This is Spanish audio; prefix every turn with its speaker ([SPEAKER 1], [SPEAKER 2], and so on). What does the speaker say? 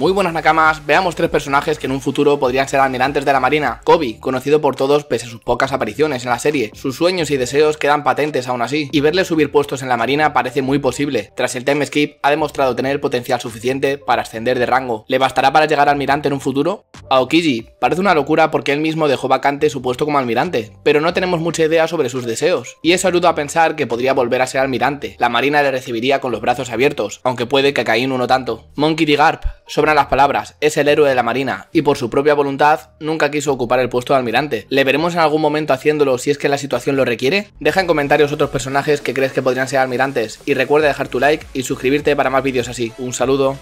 [SPEAKER 1] Muy buenas nakamas, veamos tres personajes que en un futuro podrían ser almirantes de la marina. Kobe, conocido por todos pese a sus pocas apariciones en la serie, sus sueños y deseos quedan patentes aún así, y verle subir puestos en la marina parece muy posible. Tras el time skip ha demostrado tener potencial suficiente para ascender de rango. ¿Le bastará para llegar a almirante en un futuro? Aokiji parece una locura porque él mismo dejó vacante su puesto como almirante, pero no tenemos mucha idea sobre sus deseos, y eso ayuda a pensar que podría volver a ser almirante. La marina le recibiría con los brazos abiertos, aunque puede que caí en uno tanto. Monkey D. Garp, sobran las palabras, es el héroe de la marina, y por su propia voluntad nunca quiso ocupar el puesto de almirante. ¿Le veremos en algún momento haciéndolo si es que la situación lo requiere? Deja en comentarios otros personajes que crees que podrían ser almirantes, y recuerda dejar tu like y suscribirte para más vídeos así. Un saludo.